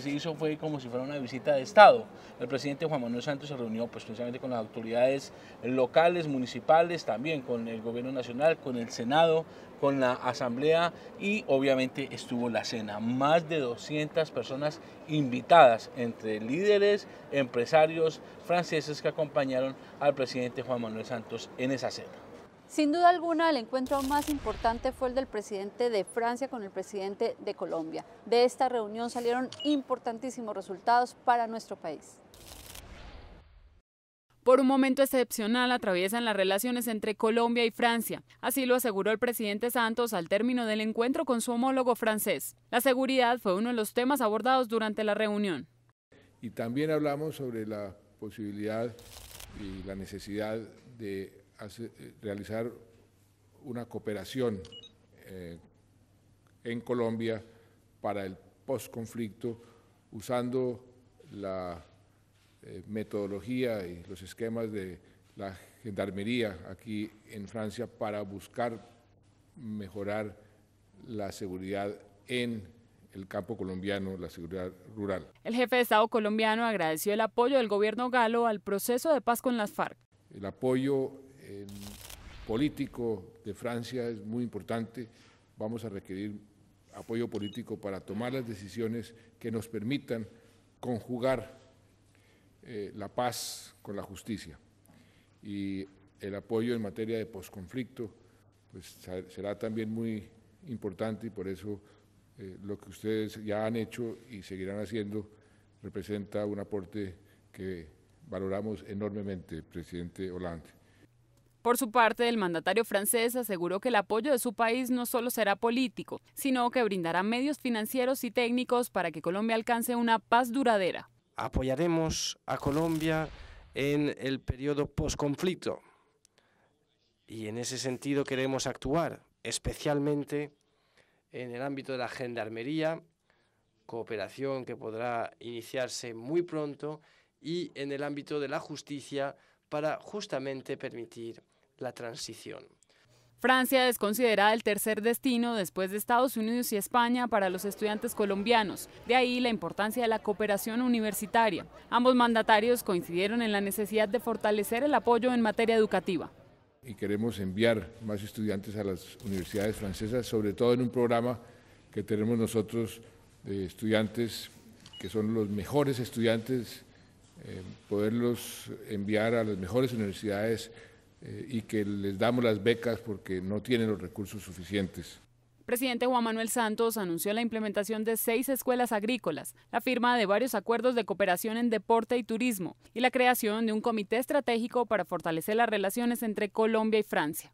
se hizo fue como si fuera una visita de Estado. El presidente Juan Manuel Santos se reunió pues, precisamente con las autoridades locales, municipales, también con el gobierno nacional, con el Senado, con la Asamblea y obviamente estuvo la cena. Más de 200 personas invitadas entre líderes, empresarios franceses que acompañaron al presidente Juan Manuel Santos en esa cena. Sin duda alguna, el encuentro más importante fue el del presidente de Francia con el presidente de Colombia. De esta reunión salieron importantísimos resultados para nuestro país. Por un momento excepcional atraviesan las relaciones entre Colombia y Francia. Así lo aseguró el presidente Santos al término del encuentro con su homólogo francés. La seguridad fue uno de los temas abordados durante la reunión. Y también hablamos sobre la posibilidad y la necesidad de eh, realizar una cooperación eh, en Colombia para el posconflicto usando la eh, metodología y los esquemas de la gendarmería aquí en Francia para buscar mejorar la seguridad en el campo colombiano, la seguridad rural. El jefe de Estado colombiano agradeció el apoyo del gobierno galo al proceso de paz con las FARC. El apoyo el político de Francia es muy importante. Vamos a requerir apoyo político para tomar las decisiones que nos permitan conjugar eh, la paz con la justicia. Y el apoyo en materia de posconflicto pues, será también muy importante y por eso eh, lo que ustedes ya han hecho y seguirán haciendo representa un aporte que valoramos enormemente, presidente Hollande. Por su parte, el mandatario francés aseguró que el apoyo de su país no solo será político, sino que brindará medios financieros y técnicos para que Colombia alcance una paz duradera. Apoyaremos a Colombia en el periodo post-conflicto y en ese sentido queremos actuar, especialmente en el ámbito de la gendarmería, cooperación que podrá iniciarse muy pronto, y en el ámbito de la justicia para justamente permitir la transición. Francia es considerada el tercer destino después de Estados Unidos y España para los estudiantes colombianos, de ahí la importancia de la cooperación universitaria. Ambos mandatarios coincidieron en la necesidad de fortalecer el apoyo en materia educativa. Y queremos enviar más estudiantes a las universidades francesas, sobre todo en un programa que tenemos nosotros de estudiantes que son los mejores estudiantes, eh, poderlos enviar a las mejores universidades eh, y que les damos las becas porque no tienen los recursos suficientes. Presidente Juan Manuel Santos anunció la implementación de seis escuelas agrícolas, la firma de varios acuerdos de cooperación en deporte y turismo y la creación de un comité estratégico para fortalecer las relaciones entre Colombia y Francia.